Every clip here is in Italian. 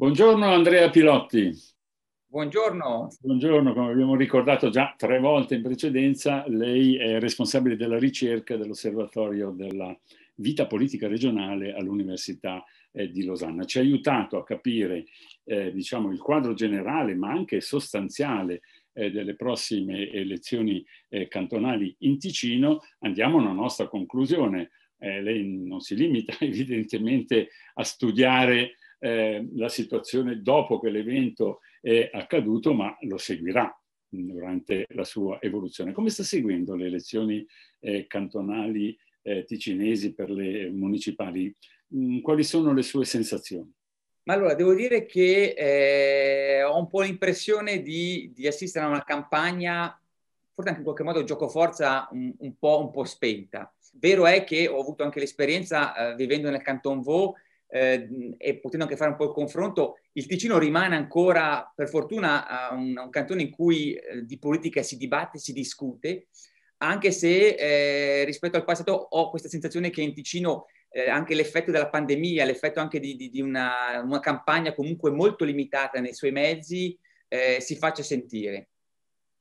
Buongiorno Andrea Pilotti. Buongiorno. Buongiorno, come abbiamo ricordato già tre volte in precedenza, lei è responsabile della ricerca dell'Osservatorio della vita politica regionale all'Università eh, di Losanna. Ci ha aiutato a capire eh, diciamo, il quadro generale, ma anche sostanziale, eh, delle prossime elezioni eh, cantonali in Ticino. Andiamo alla nostra conclusione. Eh, lei non si limita evidentemente a studiare eh, la situazione dopo che l'evento è accaduto, ma lo seguirà mm, durante la sua evoluzione. Come sta seguendo le elezioni eh, cantonali eh, ticinesi per le municipali? Mm, quali sono le sue sensazioni? Ma allora, devo dire che eh, ho un po' l'impressione di, di, assistere a una campagna, forse anche in qualche modo giocoforza, un, un, po', un po' spenta. Vero è che ho avuto anche l'esperienza, eh, vivendo nel Canton Vaud, eh, e potendo anche fare un po' il confronto, il Ticino rimane ancora, per fortuna, un, un cantone in cui eh, di politica si dibatte, si discute, anche se eh, rispetto al passato ho questa sensazione che in Ticino eh, anche l'effetto della pandemia, l'effetto anche di, di, di una, una, campagna comunque molto limitata nei suoi mezzi, eh, si faccia sentire.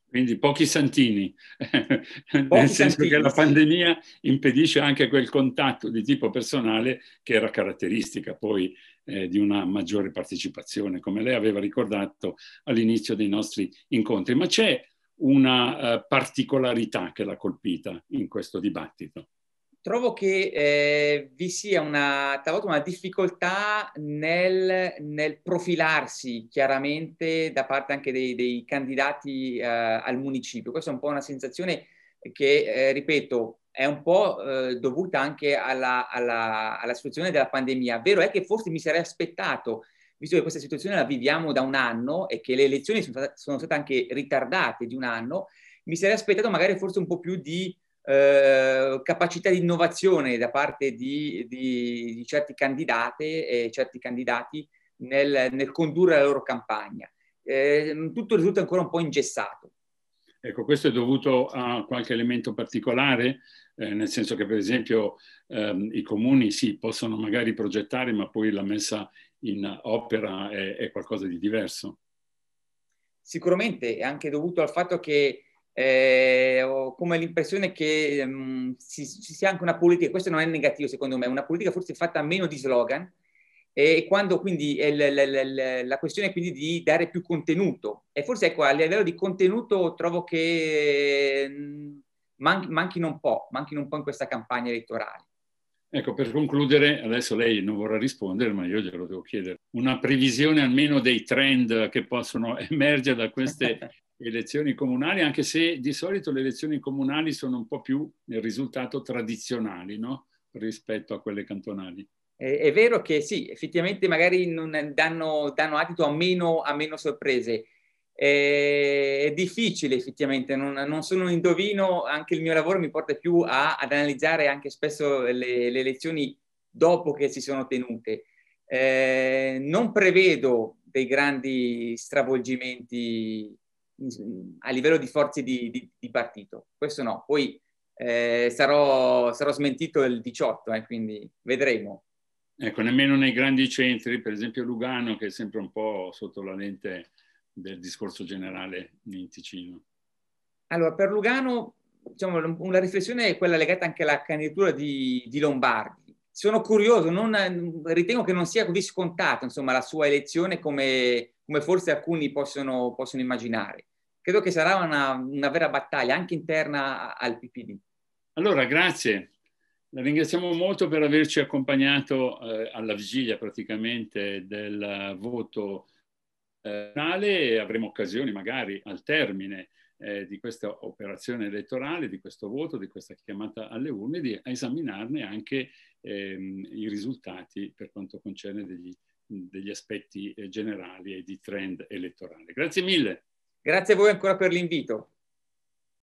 Quindi pochi santini, pochi nel senso santini, che la pandemia impedisce anche quel contatto di tipo personale che era caratteristica poi eh, di una maggiore partecipazione, come lei aveva ricordato all'inizio dei nostri incontri. Ma c'è una eh, particolarità che l'ha colpita in questo dibattito trovo che eh, vi sia una, talvolta una difficoltà nel, nel, profilarsi chiaramente da parte anche dei, dei candidati eh, al municipio. Questa è un po' una sensazione che, eh, ripeto, è un po' eh, dovuta anche alla, alla, alla, situazione della pandemia. Vero è che forse mi sarei aspettato, visto che questa situazione la viviamo da un anno e che le elezioni sono state, sono state anche ritardate di un anno, mi sarei aspettato magari forse un po' più di eh, capacità di innovazione da parte di, di, di certi candidate e certi candidati nel, nel condurre la loro campagna. Eh, tutto risulta ancora un po' ingessato. Ecco, questo è dovuto a qualche elemento particolare, eh, nel senso che per esempio ehm, i comuni sì, possono magari progettare, ma poi la messa in opera è, è qualcosa di diverso. Sicuramente è anche dovuto al fatto che eh, ho come l'impressione che um, ehm, ci, ci, sia anche una politica, questo non è negativo secondo me, una politica forse fatta meno di slogan e quando quindi l, l, l, la questione è quindi di dare più contenuto e forse ecco a livello di contenuto trovo che mm, man, manchino un po', manchino un po' in questa campagna elettorale. Ecco, per concludere, adesso lei non vorrà rispondere, ma io glielo devo chiedere. Una previsione almeno dei trend che possono emergere da queste elezioni comunali, anche se di solito le elezioni comunali sono un po' più nel risultato tradizionali no? rispetto a quelle cantonali. È vero che sì, effettivamente magari non danno, danno adito a meno, a meno sorprese. È difficile effettivamente, non, non, sono un indovino, anche il mio lavoro mi porta più a, ad analizzare anche spesso le, le, elezioni dopo che si sono tenute. Eh, non prevedo dei grandi stravolgimenti a livello di forze di, di, di partito. Questo no. Poi eh, sarò, sarò, smentito il 18, eh, quindi vedremo. Ecco, nemmeno nei grandi centri, per esempio Lugano, che è sempre un po' sotto la lente del discorso generale in Ticino. Allora, per Lugano, diciamo, una riflessione è quella legata anche alla candidatura di, di Lombardi. Sono curioso, non, ritengo che non sia così scontato insomma, la sua elezione come, come forse alcuni possono, possono immaginare. Credo che sarà una, una vera battaglia anche interna al PPD. Allora, grazie. La ringraziamo molto per averci accompagnato eh, alla vigilia praticamente del voto eh, finale eh, e avremo occasione magari al termine eh, di questa operazione elettorale, di questo voto, di questa chiamata alle urne, di esaminarne anche ehm, i risultati per quanto concerne degli degli aspetti eh, generali e di trend elettorale. Grazie mille. Grazie a voi ancora per l'invito.